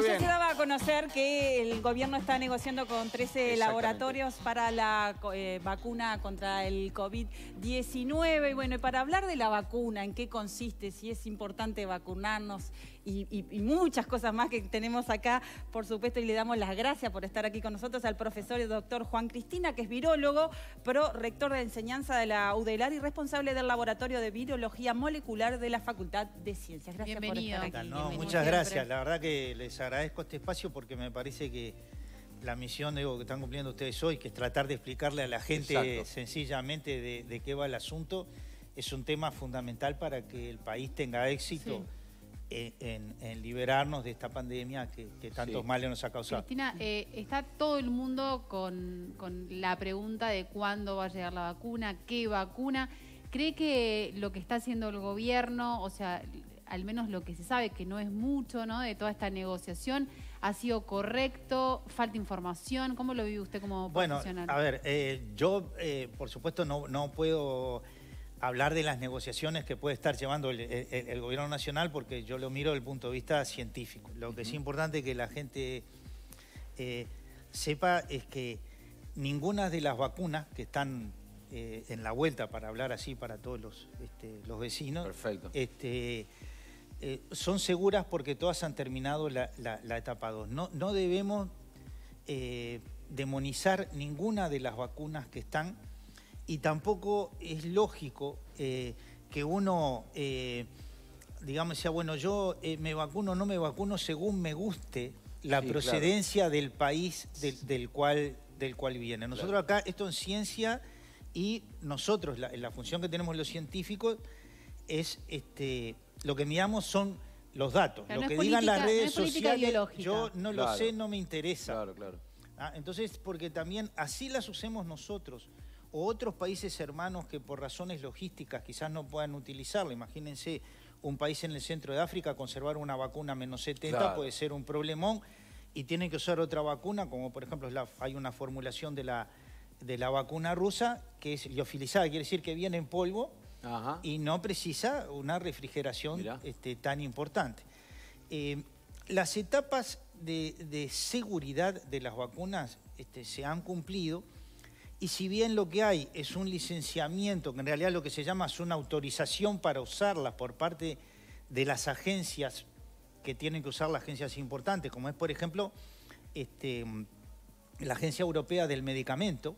Bueno, se daba a conocer que el gobierno está negociando con 13 laboratorios para la eh, vacuna contra el COVID-19. Y bueno, para hablar de la vacuna, en qué consiste, si es importante vacunarnos y, muchas cosas más que tenemos acá, por supuesto, y le damos las gracias por estar aquí con nosotros al profesor y doctor Juan Cristina, que es virólogo, pro rector de enseñanza de la UDELAR y responsable del laboratorio de virología molecular de la Facultad de Ciencias. Gracias por estar aquí. muchas gracias. La verdad que les agradezco este espacio porque me parece que la misión que están cumpliendo ustedes hoy, que es tratar de explicarle a la gente sencillamente de, qué va el asunto, es un tema fundamental para que el país tenga éxito en, liberarnos de esta pandemia que, tantos males nos ha causado. Cristina, eh, está todo el mundo con, la pregunta de cuándo va a llegar la vacuna, qué vacuna. ¿Cree que lo que está haciendo el gobierno, o sea, al menos lo que se sabe, que no es mucho, ¿no? De toda esta negociación, ha sido correcto, falta información, ¿cómo lo vive usted como profesional? Bueno, a ver, eh, yo, eh, por supuesto, no, no puedo hablar de las negociaciones que puede estar llevando el, gobierno nacional, porque yo lo miro desde el punto de vista científico. Lo que es importante que la gente eh, sepa es que ninguna de las vacunas que están eh, en la vuelta, para hablar así para todos los, este, los vecinos, este, eh, son seguras porque todas han terminado la, etapa 2. No, no debemos demonizar ninguna de las vacunas que están y tampoco es lógico eh, que uno, eh, digamos, sea, bueno, yo eh, me vacuno o no me vacuno según me guste la procedencia del país del, cual, del cual viene. Nosotros acá, esto es ciencia y nosotros, la, función que tenemos los científicos es, este, lo que miramos son los datos. lo que digan las redes sociales, yo no lo sé, no me interesa. Ah, entonces, porque también así las usemos nosotros o otros países hermanos que por razones logísticas quizás no puedan utilizarla. Imagínense un país en el centro de África conservar una vacuna menos 70 puede ser un problemón y tienen que usar otra vacuna, como por ejemplo hay una formulación de la, de la vacuna rusa que es liofilizada, quiere decir que viene en polvo y no precisa una refrigeración este, tan importante. Eh, las etapas de, seguridad de las vacunas este, se han cumplido. Y si bien lo que hay es un licenciamiento, que en realidad lo que se llama es una autorización para usarla por parte de las agencias que tienen que usar las agencias importantes, como es por ejemplo este, la Agencia Europea del Medicamento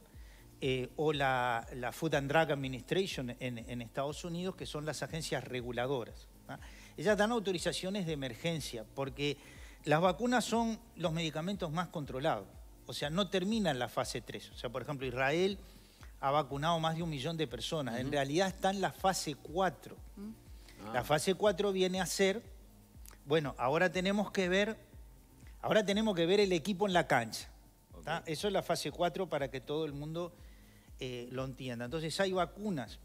eh, o la, Food and Drug Administration en, Estados Unidos, que son las agencias reguladoras. ¿ah? Ellas dan autorizaciones de emergencia porque las vacunas son los medicamentos más controlados. O sea, no termina en la fase 3. O sea, por ejemplo, Israel ha vacunado más de un millón de personas. En realidad está en la fase 4. Ah. La fase 4 viene a ser, bueno, ahora tenemos que ver, ahora tenemos que ver el equipo en la cancha. Eso es la fase 4 para que todo el mundo eh, lo entienda. Entonces hay vacunas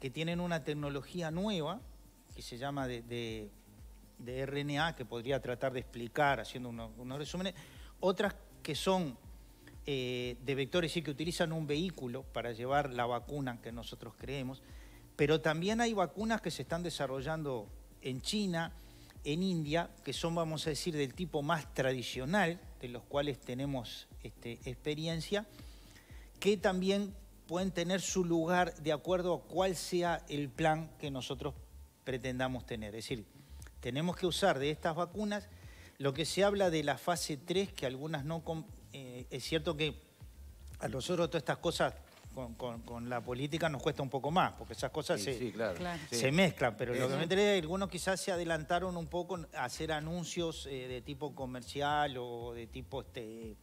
que tienen una tecnología nueva que se llama de, RNA, que podría tratar de explicar haciendo unos resúmenes. Otras que son eh, de vectores y que utilizan un vehículo para llevar la vacuna que nosotros creemos, pero también hay vacunas que se están desarrollando en China, en India, que son, vamos a decir, del tipo más tradicional, de los cuales tenemos este, experiencia, que también pueden tener su lugar de acuerdo a cuál sea el plan que nosotros pretendamos tener. Es decir, tenemos que usar de estas vacunas lo que se habla de la fase 3, que algunas no, eh, es cierto que a nosotros todas estas cosas con, la política nos cuesta un poco más, porque esas cosas se, mezclan. Pero lo que me es interesa que algunos quizás se adelantaron un poco a hacer anuncios eh, de tipo comercial o de tipo, este,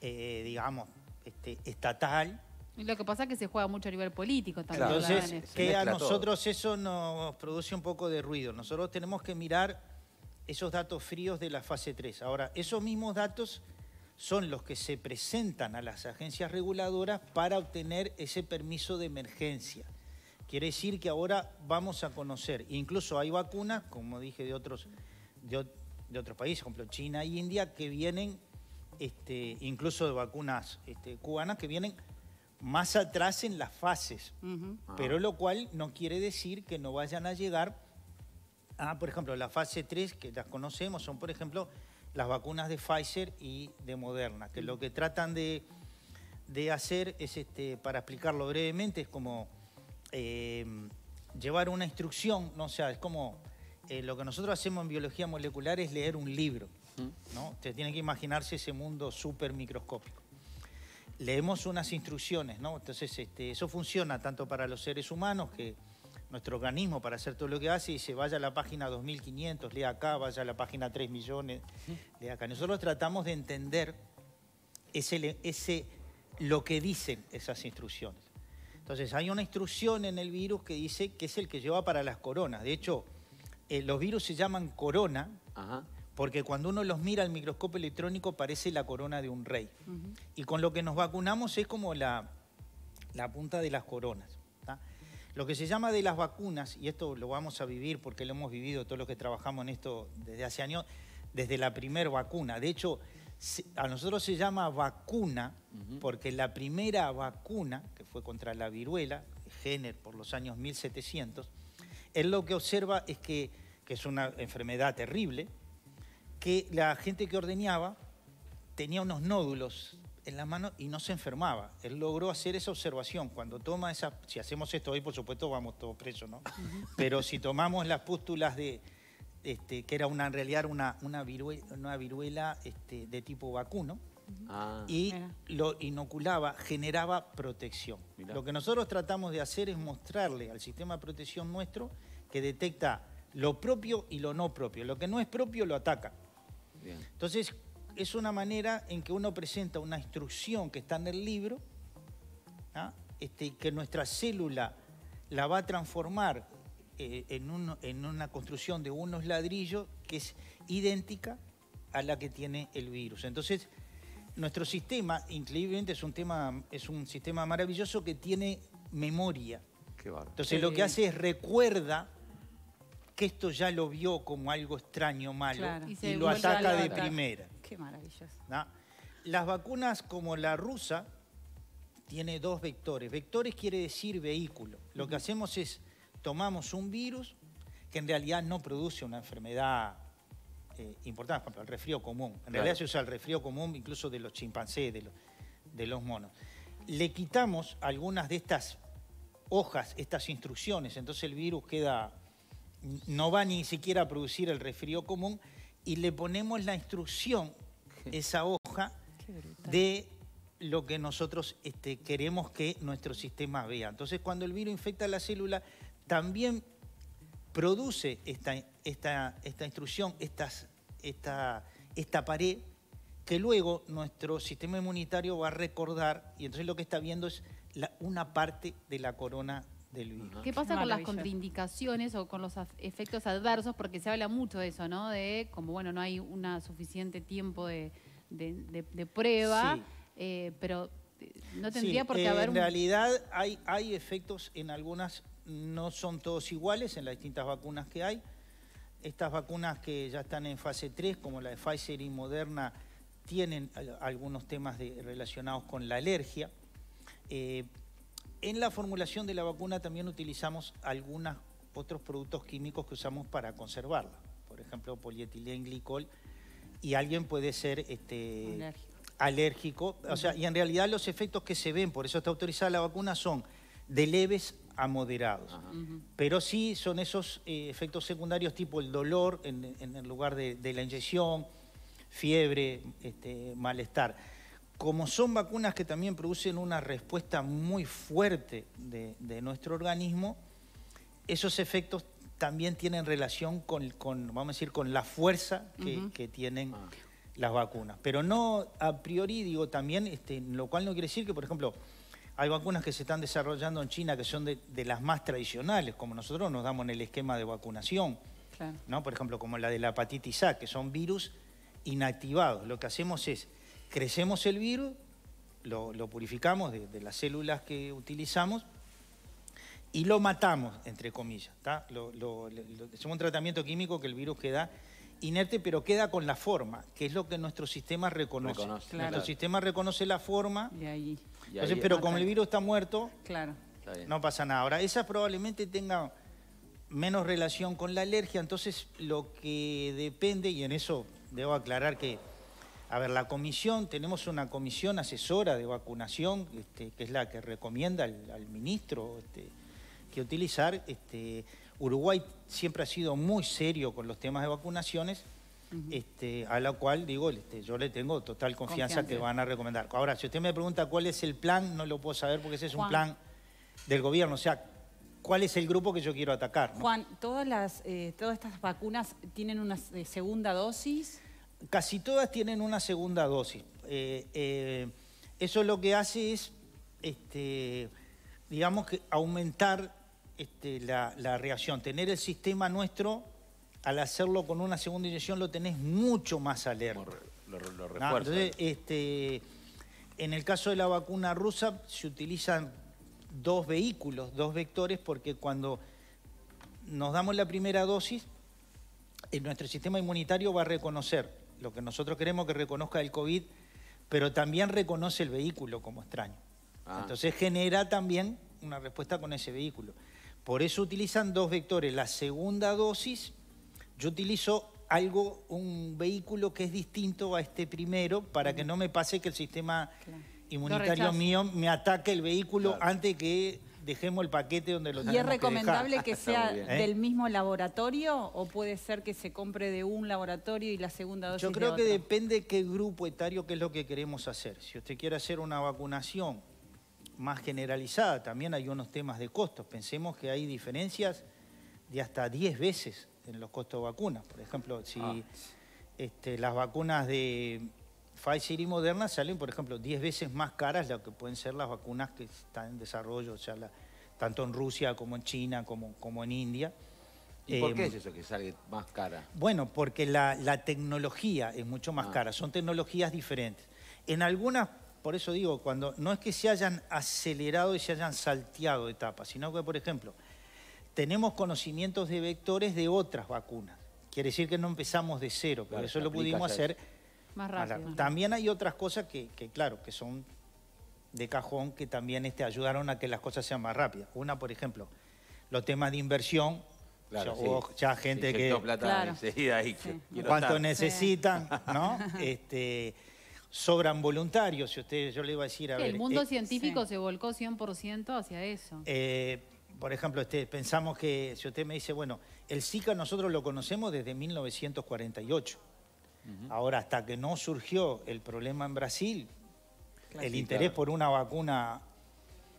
eh, digamos, este, estatal. lo que pasa es que se juega mucho a nivel político también. Entonces, que a nosotros eso nos produce un poco de ruido. Nosotros tenemos que mirar esos datos fríos de la fase 3. Ahora, esos mismos datos son los que se presentan a las agencias reguladoras para obtener ese permiso de emergencia. Quiere decir que ahora vamos a conocer, incluso hay vacunas, como dije, de otros, de, países, por ejemplo China e India, que vienen, este, incluso de vacunas este, cubanas, que vienen más atrás en las fases, ah. pero lo cual no quiere decir que no vayan a llegar a, por ejemplo, la fase 3, que las conocemos, son, por ejemplo, las vacunas de Pfizer y de Moderna, que lo que tratan de, hacer es, este, para explicarlo brevemente, es como eh, llevar una instrucción, no o sea, es como eh, lo que nosotros hacemos en biología molecular es leer un libro, mm. ¿no? Ustedes tienen que imaginarse ese mundo súper microscópico. Leemos unas instrucciones, ¿no? Entonces, este, eso funciona tanto para los seres humanos que nuestro organismo para hacer todo lo que hace y dice, vaya a la página 2500, lea acá, vaya a la página 3 millones, lea acá. Nosotros tratamos de entender ese, ese, lo que dicen esas instrucciones. Entonces, hay una instrucción en el virus que dice que es el que lleva para las coronas. De hecho, eh, los virus se llaman corona porque cuando uno los mira al microscopio electrónico parece la corona de un rey. Y con lo que nos vacunamos es como la, la punta de las coronas. Lo que se llama de las vacunas, y esto lo vamos a vivir porque lo hemos vivido todos los que trabajamos en esto desde hace años, desde la primera vacuna. De hecho, a nosotros se llama vacuna porque la primera vacuna, que fue contra la viruela, Jenner, por los años 1700, él lo que observa es que, que es una enfermedad terrible, que la gente que ordeñaba tenía unos nódulos en las manos y no se enfermaba. Él logró hacer esa observación. Cuando toma esa, si hacemos esto hoy, por supuesto, vamos todos presos, ¿no? Pero si tomamos las pústulas de, este, que era una, en realidad una, una viruela, este, de tipo vacuno, ah. y lo inoculaba, generaba protección. Lo que nosotros tratamos de hacer es mostrarle al sistema de protección nuestro que detecta lo propio y lo no propio. Lo que no es propio lo ataca. Entonces, es una manera en que uno presenta una instrucción que está en el libro, ¿ah? este, que nuestra célula la va a transformar eh, en, una construcción de unos ladrillos que es idéntica a la que tiene el virus. Entonces, nuestro sistema, increíblemente, es un, tema, es un sistema maravilloso que tiene memoria. Entonces, lo que hace es recuerda que esto ya lo vio como algo extraño, malo, y lo ataca de primera. Qué maravilloso. Las vacunas como la rusa tiene dos vectores. Vectores quiere decir vehículo. Lo que hacemos es tomamos un virus que en realidad no produce una enfermedad eh, importante, por ejemplo, el resfrío común. En realidad se usa el resfrío común incluso de los chimpancés, de los, de los monos. Le quitamos algunas de estas hojas, estas instrucciones, entonces el virus queda, no va ni siquiera a producir el resfrío común, y le ponemos la instrucción, esa hoja, de lo que nosotros este, queremos que nuestro sistema vea. Entonces, cuando el virus infecta la célula, también produce esta, instrucción, esta, pared, que luego nuestro sistema inmunitario va a recordar y entonces lo que está viendo es una parte de la corona ¿Qué pasa con las contraindicaciones o con los efectos adversos? Porque se habla mucho de eso, ¿no? De como, bueno, no hay una suficiente tiempo de, prueba, eh, pero eh, no tendría por qué haber... haber... En realidad hay, hay efectos en algunas, no son todos iguales en las distintas vacunas que hay. Estas vacunas que ya están en fase 3, como la de Pfizer y Moderna, tienen algunos temas relacionados con la alergia. Eh, en la formulación de la vacuna también utilizamos algunos otros productos químicos que usamos para conservarla. Por ejemplo, glicol Y alguien puede ser este, alérgico. y en realidad los efectos que se ven, por eso está autorizada la vacuna, son de leves a moderados. Pero sí son esos eh, efectos secundarios tipo el dolor en, el lugar de, la inyección, fiebre, este, malestar como son vacunas que también producen una respuesta muy fuerte de, nuestro organismo, esos efectos también tienen relación con, vamos a decir, con la fuerza que, tienen ah. las vacunas. Pero no a priori, digo, también, este, lo cual no quiere decir que, por ejemplo, hay vacunas que se están desarrollando en China que son de, las más tradicionales, como nosotros nos damos en el esquema de vacunación. ¿no? Por ejemplo, como la de la hepatitis A, que son virus inactivados. Lo que hacemos es crecemos el virus, lo, purificamos de, las células que utilizamos y lo matamos, entre comillas. es un tratamiento químico que el virus queda inerte, pero queda con la forma, que es lo que nuestro sistema reconoce. Nuestro sistema reconoce la forma. Y ahí. pero como el virus está muerto, claro. no pasa nada. Ahora, esas probablemente tenga menos relación con la alergia, entonces lo que depende, y en eso debo aclarar que a ver, la comisión, tenemos una comisión asesora de vacunación, este, que es la que recomienda al, ministro este, que utilizar. Este, Uruguay siempre ha sido muy serio con los temas de vacunaciones, este, a la cual, digo, yo le tengo total confianza que van a recomendar. Ahora, si usted me pregunta cuál es el plan, no lo puedo saber porque ese es un plan del gobierno. O sea, cuál es el grupo que yo quiero atacar. Juan, ¿todas, las, eh, todas estas vacunas tienen una eh, segunda dosis? casi todas tienen una segunda dosis. Eh, eh, eso lo que hace es, este, digamos que aumentar este, la, reacción, tener el sistema nuestro, al hacerlo con una segunda inyección lo tenés mucho más alerta. Lo, ah, Entonces, este, en el caso de la vacuna rusa se utilizan dos vehículos, dos vectores, porque cuando nos damos la primera dosis, eh, nuestro sistema inmunitario va a reconocer lo que nosotros queremos que reconozca el COVID, pero también reconoce el vehículo como extraño. Ah. Entonces genera también una respuesta con ese vehículo. Por eso utilizan dos vectores. La segunda dosis, yo utilizo algo, un vehículo que es distinto a este primero para que no me pase que el sistema inmunitario mío me ataque el vehículo antes que dejemos el paquete donde lo tenemos ¿Y es recomendable que, sea del ¿Eh? mismo laboratorio o puede ser que se compre de un laboratorio y la segunda dosis Yo creo que depende qué grupo etario, qué es lo que queremos hacer. Si usted quiere hacer una vacunación más generalizada, también hay unos temas de costos. Pensemos que hay diferencias de hasta 10 veces en los costos de vacunas. Por ejemplo, si ah. este, las vacunas de Pfizer y Moderna salen, por ejemplo, 10 veces más caras lo que pueden ser las vacunas que están en desarrollo, o sea, tanto en Rusia como en China, como, como en India. ¿Y por qué eh, es eso que sale más cara? Bueno, porque la, la tecnología es mucho más ah. cara, son tecnologías diferentes. En algunas, por eso digo, cuando no es que se hayan acelerado y se hayan salteado etapas, sino que, por ejemplo, tenemos conocimientos de vectores de otras vacunas. Quiere decir que no empezamos de cero, pero eso lo pudimos hacer más También hay otras cosas que, claro, que son de cajón que también este, ayudaron a que las cosas sean más rápidas. Una, por ejemplo, los temas de inversión. Claro, ya gente que... Plata claro. Cuánto necesitan, ¿no? Este, sobran voluntarios, si usted, yo le iba a decir... A el mundo eh, científico se volcó 100% hacia eso. Eh, por ejemplo, este, pensamos que, si usted me dice, bueno, el Zika nosotros lo conocemos desde 1948. Ahora, hasta que no surgió el problema en Brasil, el interés por una vacuna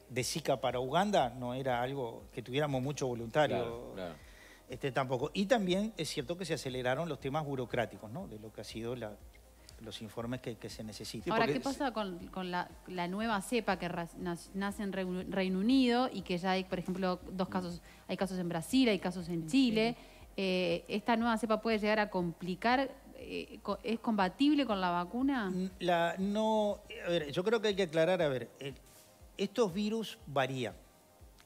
de Zika para Uganda no era algo que tuviéramos mucho voluntario. Este, tampoco. Y también es cierto que se aceleraron los temas burocráticos, ¿no? De lo que ha sido los informes que, se necesitan. Ahora, ¿qué pasa con, la, nueva cepa que nace en Reino Unido y que ya hay, por ejemplo, dos casos, hay casos en Brasil, hay casos en Chile? Eh, ¿Esta nueva cepa puede llegar a complicar eh, es compatible con la vacuna? no, a ver, yo creo que hay que aclarar, a ver, eh, estos virus varían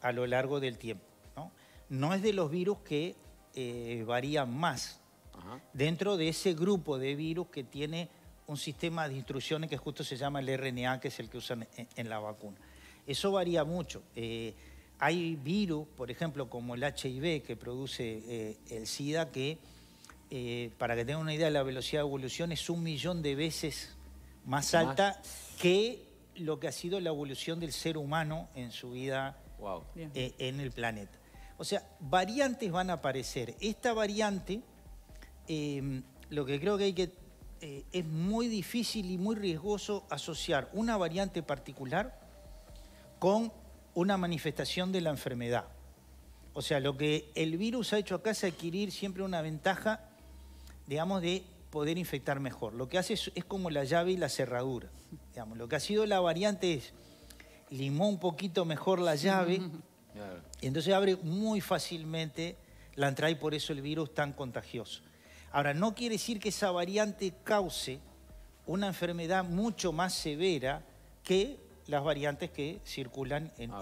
a lo largo del tiempo, ¿no? No es de los virus que eh, varían más dentro de ese grupo de virus que tiene un sistema de instrucciones que justo se llama el RNA, que es el que usan en la vacuna. Eso varía mucho. hay virus, por ejemplo, como el HIV, que produce el SIDA, que eh, para que tengan una idea, la velocidad de evolución es un millón de veces más alta que lo que ha sido la evolución del ser humano en su vida eh, en el planeta. O sea, variantes van a aparecer. Esta variante, em, lo que creo que hay que... Eh, es muy difícil y muy riesgoso asociar una variante particular con una manifestación de la enfermedad. O sea, lo que el virus ha hecho acá es adquirir siempre una ventaja digamos, de poder infectar mejor. Lo que hace es, como la llave y la cerradura. Digamos. Lo que ha sido la variante es limó un poquito mejor la llave, y entonces abre muy fácilmente la entrada y por eso el virus tan contagioso. Ahora, no quiere decir que esa variante cause una enfermedad mucho más severa que las variantes que circulan en ah,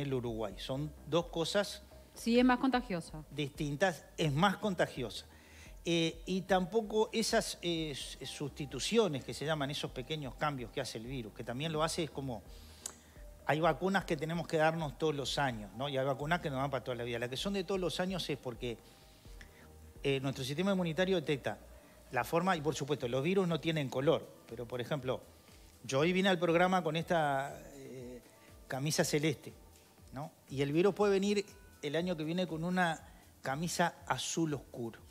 el Uruguay. Son dos cosas... Sí, es más contagiosa. Distintas, es más contagiosa. Eh, y tampoco esas eh, sustituciones que se llaman, esos pequeños cambios que hace el virus, que también lo hace es como, hay vacunas que tenemos que darnos todos los años, ¿no? Y hay vacunas que nos dan para toda la vida. La que son de todos los años es porque eh, nuestro sistema inmunitario detecta la forma, y por supuesto, los virus no tienen color, pero por ejemplo, yo hoy vine al programa con esta camisa celeste, ¿no? Y el virus puede venir el año que viene con una camisa azul oscuro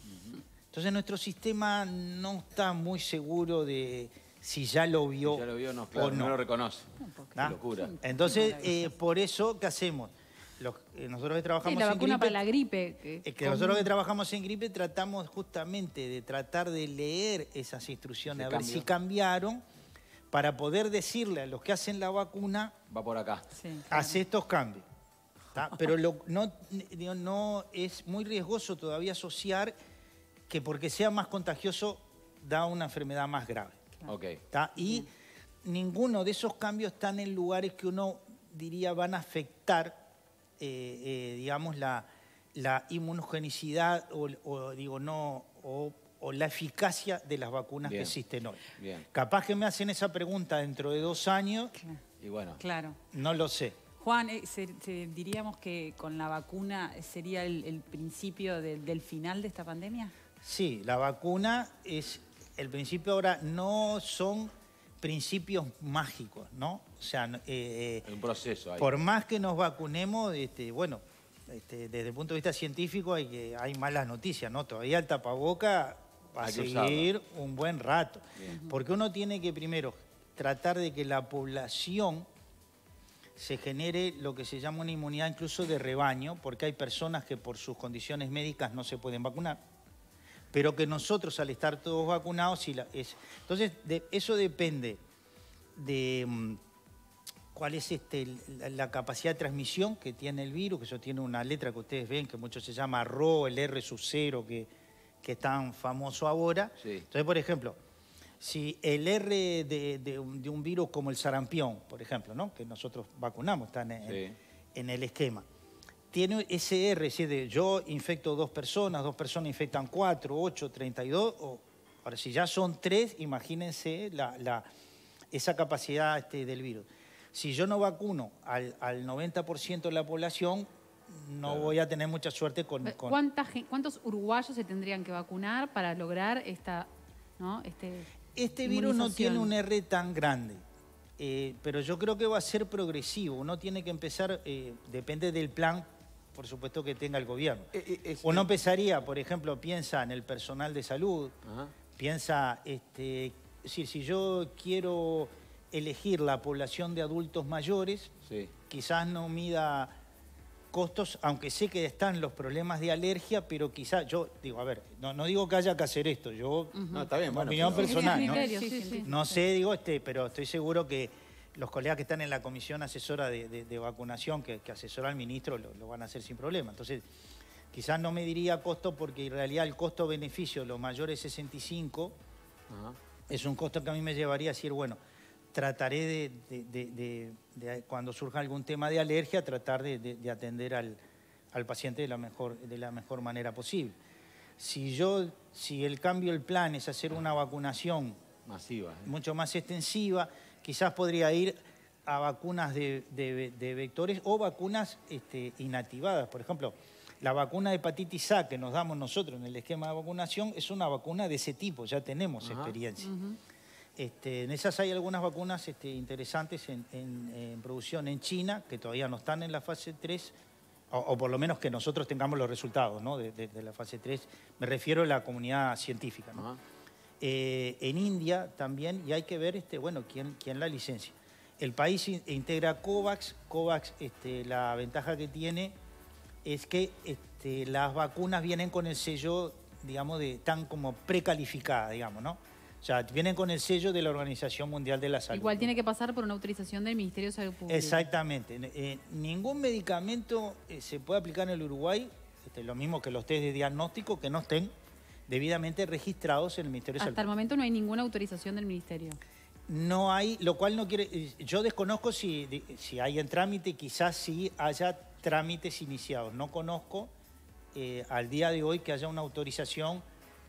entonces nuestro sistema no está muy seguro de si ya lo vio, no, o no. lo reconoce. Locura. Entonces, eh, por eso, ¿qué hacemos? Eh, nosotros que trabajamos sí, la vacuna para la gripe. Que, eh, que nosotros que trabajamos en gripe tratamos justamente de tratar de leer esas instrucciones, a ver si cambiaron, para poder decirle a los que hacen la vacuna... Va por acá. Hace estos cambios. Pero no es muy riesgoso todavía asociar que porque sea más contagioso da una enfermedad más grave. Y ninguno de esos cambios están en lugares que uno diría van a afectar, eh, eh, digamos, la, inmunogenicidad o, digo, no, o, la eficacia de las vacunas que existen hoy. Capaz que me hacen esa pregunta dentro de dos años. Y bueno. Claro. No lo sé. Juan, eh, diríamos que con la vacuna sería el, principio del final de esta pandemia. Sí, la vacuna es el principio ahora, no son principios mágicos, ¿no? O sea, eh, eh, por más que nos vacunemos, este, bueno, este, desde el punto de vista científico hay, que, hay malas noticias, ¿no? Todavía el tapaboca va a seguir un buen rato. Porque uno tiene que primero tratar de que la población se genere lo que se llama una inmunidad incluso de rebaño, porque hay personas que por sus condiciones médicas no se pueden vacunar pero que nosotros al estar todos vacunados, entonces eso depende de mm, cuál es este, la, capacidad de transmisión que tiene el virus, que eso tiene una letra que ustedes ven, que muchos se llama RO, el R sub cero, que, que es tan famoso ahora. Entonces, por ejemplo, si el R de, un, virus como el sarampión, por ejemplo, ¿no? que nosotros vacunamos, está en el esquema tiene ese R, es decir, yo infecto dos personas, dos personas infectan cuatro, ocho, treinta y dos. Ahora, si ya son tres, imagínense esa capacidad este, del virus. Si yo no vacuno al, 90% de la población, no voy a tener mucha suerte con... con... ¿Cuántos uruguayos se tendrían que vacunar para lograr esta... Este, este, virus no tiene un R tan grande. Eh, pero yo creo que va a ser progresivo. Uno tiene que empezar, eh, depende del plan por supuesto, que tenga el gobierno. o eh, eh, este- no pesaría, por ejemplo, piensa en el personal de salud, piensa, este, si, yo quiero elegir la población de adultos mayores, quizás no mida costos, aunque sé que están los problemas de alergia, pero quizás yo digo, a ver, no, no digo que haya que hacer esto, yo, no, está bien, bueno, opinión personal, ¿no? no sé, digo, este, pero estoy seguro que los colegas que están en la comisión asesora de, vacunación, que, asesora al ministro, lo, van a hacer sin problema. Entonces, quizás no me diría costo porque en realidad el costo-beneficio, los mayores 65, es un costo que a mí me llevaría a decir, bueno, trataré de, cuando surja algún tema de alergia, tratar de, atender al, paciente de la, mejor, de la mejor manera posible. Si yo, si el cambio, el plan es hacer una vacunación masiva, ¿eh? mucho más extensiva, quizás podría ir a vacunas de, vectores o vacunas este, inactivadas. Por ejemplo, la vacuna de hepatitis A que nos damos nosotros en el esquema de vacunación es una vacuna de ese tipo, ya tenemos experiencia. Este, en esas hay algunas vacunas este, interesantes en, producción en China que todavía no están en la fase 3, o, por lo menos que nosotros tengamos los resultados ¿no? de, la fase 3. Me refiero a la comunidad científica. ¿no? Eh, en India también, y hay que ver este, bueno, quién, la licencia. El país integra COVAX. COVAX, este, la ventaja que tiene es que este, las vacunas vienen con el sello, digamos, de, tan como precalificada, digamos, ¿no? O sea, vienen con el sello de la Organización Mundial de la Salud. Igual tiene que pasar por una autorización del Ministerio de Salud Pública. Exactamente. Eh, eh, ningún medicamento se puede aplicar en el Uruguay, lo mismo que los test de diagnóstico, que no estén debidamente registrados en el Ministerio de Salud. Hasta el momento no hay ninguna autorización del Ministerio. No hay, lo cual no quiere... Eh, yo desconozco si, si hay en trámite, quizás sí haya trámites iniciados. No conozco eh, al día de hoy que haya una autorización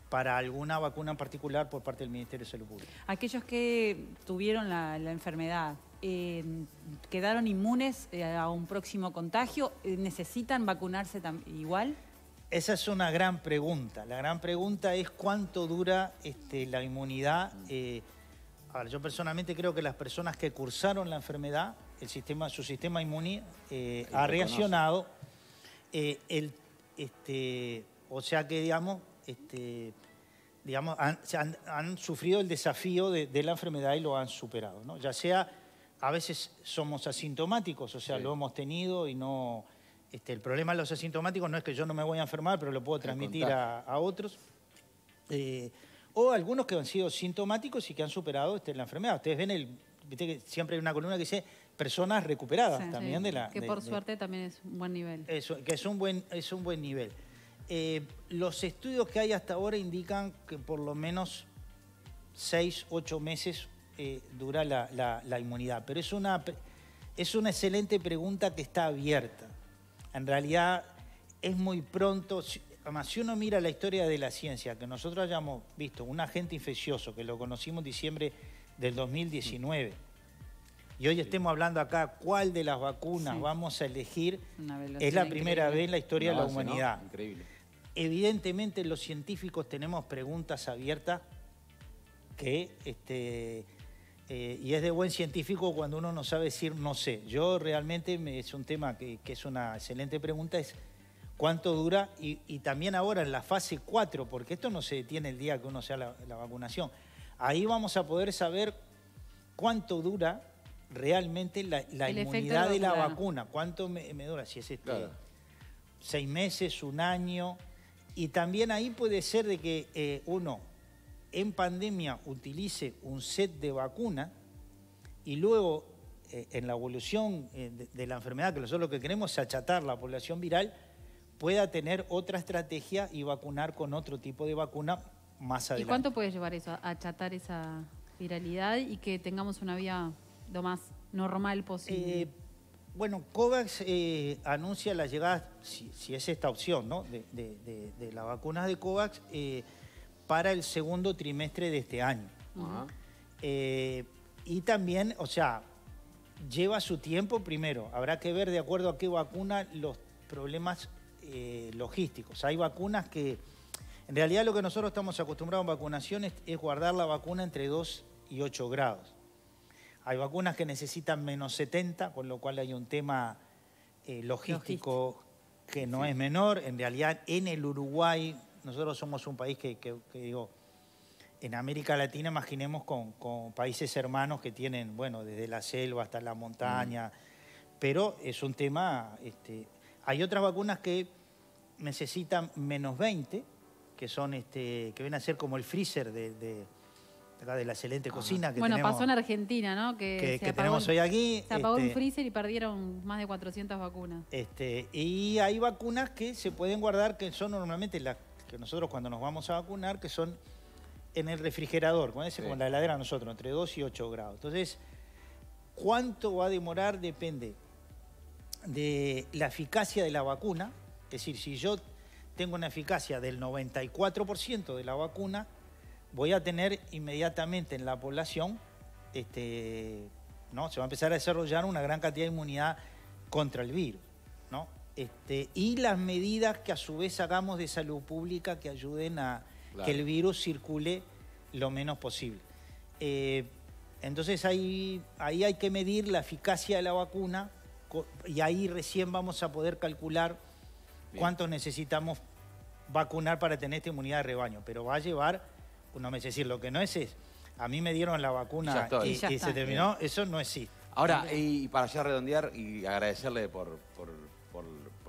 para alguna vacuna en particular por parte del Ministerio de Salud Pública. Aquellos que tuvieron la, enfermedad, eh, ¿quedaron inmunes a un próximo contagio? ¿Necesitan vacunarse igual? Esa es una gran pregunta. La gran pregunta es cuánto dura este, la inmunidad. Eh, yo personalmente creo que las personas que cursaron la enfermedad, el sistema, su sistema inmune eh, ha reaccionado. Eh, este, o sea que, digamos, este, digamos han, sufrido el desafío de, la enfermedad y lo han superado. ¿no? Ya sea, a veces somos asintomáticos, o sea, lo hemos tenido y no este, el problema de los asintomáticos no es que yo no me voy a enfermar, pero lo puedo transmitir a, otros. Eh, o algunos que han sido sintomáticos y que han superado este, la enfermedad. Ustedes ven, el, que siempre hay una columna que dice personas recuperadas también de la... Que por suerte también es un buen nivel. que es un buen, es un buen nivel. Eh, los estudios que hay hasta ahora indican que por lo menos seis, ocho meses eh, dura la, la, inmunidad. Pero es una, es una excelente pregunta que está abierta en realidad es muy pronto. Además, si uno mira la historia de la ciencia, que nosotros hayamos visto un agente infeccioso, que lo conocimos en diciembre del 2019, y hoy estemos hablando acá cuál de las vacunas vamos a elegir, es la primera vez en la historia de la humanidad. Increíble. Evidentemente los científicos tenemos preguntas abiertas que este, eh, y es de buen científico cuando uno no sabe decir no sé. Yo realmente es un tema que, es una excelente pregunta, es cuánto dura y, también ahora en la fase 4, porque esto no se detiene el día que uno sea la, vacunación. Ahí vamos a poder saber cuánto dura realmente la, inmunidad de la, vacuna, cuánto me, dura, si es este, seis meses, un año. Y también ahí puede ser de que eh, uno en pandemia utilice un set de vacuna y luego eh, en la evolución eh, de, la enfermedad, que nosotros lo que queremos es achatar la población viral, pueda tener otra estrategia y vacunar con otro tipo de vacuna más adelante. ¿Y cuánto puede llevar eso, a achatar esa viralidad y que tengamos una vía lo más normal posible? Eh, bueno, COVAX anuncia la llegada, si, es esta opción, ¿no? de, de, de, de las vacunas de COVAX, para el segundo trimestre de este año. Eh, y también, o sea, lleva su tiempo primero. Habrá que ver de acuerdo a qué vacuna los problemas eh, logísticos. Hay vacunas que... En realidad lo que nosotros estamos acostumbrados a vacunaciones es, guardar la vacuna entre 2 y 8 grados. Hay vacunas que necesitan menos 70, con lo cual hay un tema eh, logístico, que no es menor. En realidad en el Uruguay nosotros somos un país que, digo, en América Latina imaginemos con, países hermanos que tienen, bueno, desde la selva hasta la montaña, mm. pero es un tema, este, hay otras vacunas que necesitan menos 20, que son, este, que ven a ser como el freezer de, de la excelente cocina que bueno, tenemos. Bueno, pasó en Argentina, ¿no? Que, tenemos hoy aquí. Se apagó un este freezer y perdieron más de 400 vacunas. Este, y hay vacunas que se pueden guardar, que son normalmente las nosotros cuando nos vamos a vacunar, que son en el refrigerador, con ese, la heladera nosotros, entre 2 y 8 grados. Entonces, cuánto va a demorar depende de la eficacia de la vacuna, es decir, si yo tengo una eficacia del 94% de la vacuna, voy a tener inmediatamente en la población, este, ¿no? se va a empezar a desarrollar una gran cantidad de inmunidad contra el virus. ¿no? Este, y las medidas que a su vez hagamos de salud pública que ayuden a que el virus circule lo menos posible. Eh, entonces ahí, ahí hay que medir la eficacia de la vacuna y ahí recién vamos a poder calcular cuánto necesitamos vacunar para tener esta inmunidad de rebaño. Pero va a llevar, uno me sé decir, lo que no es es, a mí me dieron la vacuna y, se terminó, eso no es existe. Ahora, y para ya redondear y agradecerle por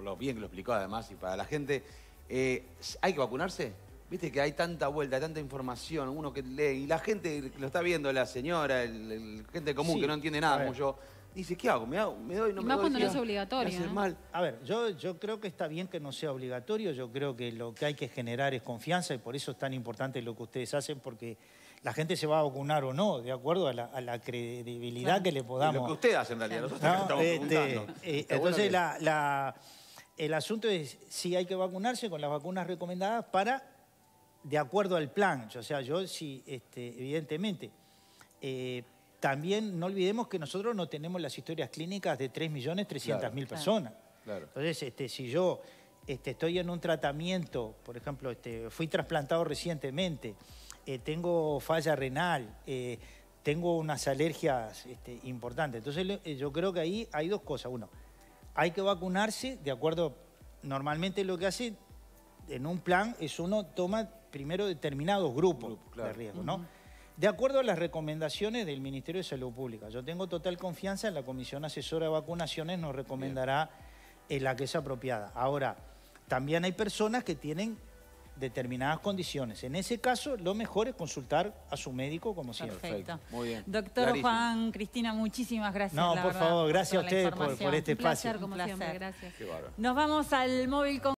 lo bien que lo explicó además y para la gente. Eh, ¿Hay que vacunarse? Viste que hay tanta vuelta, tanta información, uno que lee, y la gente lo está viendo, la señora, el, gente común que no entiende nada como yo, dice, ¿qué hago? ¿Me, ¿Me doy? ¿No y más cuando no es obligatorio. ¿no? ¿eh? Mal. A ver, yo, yo creo que está bien que no sea obligatorio, yo creo que lo que hay que generar es confianza y por eso es tan importante lo que ustedes hacen, porque la gente se va a vacunar o no, de acuerdo a la, credibilidad que le podamos. lo que ustedes hacen, en realidad, nosotros estamos este, eh, entonces, la el asunto es si hay que vacunarse con las vacunas recomendadas para, de acuerdo al plan. O sea, yo sí, este, evidentemente. Eh, también no olvidemos que nosotros no tenemos las historias clínicas de 3.300.000 personas. Entonces, este, si yo este, estoy en un tratamiento, por ejemplo, este, fui trasplantado recientemente, eh, tengo falla renal, eh, tengo unas alergias este, importantes. Entonces, yo creo que ahí hay dos cosas. Uno, hay que vacunarse de acuerdo, normalmente lo que hace en un plan es uno toma primero determinados grupos de riesgo, ¿no? De acuerdo a las recomendaciones del Ministerio de Salud Pública, yo tengo total confianza en la Comisión Asesora de Vacunaciones, nos recomendará eh, la que es apropiada. Ahora, también hay personas que tienen determinadas condiciones. En ese caso, lo mejor es consultar a su médico, como siempre. Perfecto. Muy bien. Doctor Juan, Cristina, muchísimas gracias. No, por favor, gracias a ustedes por, este espacio. Como como siempre, gracias. Nos vamos al móvil con...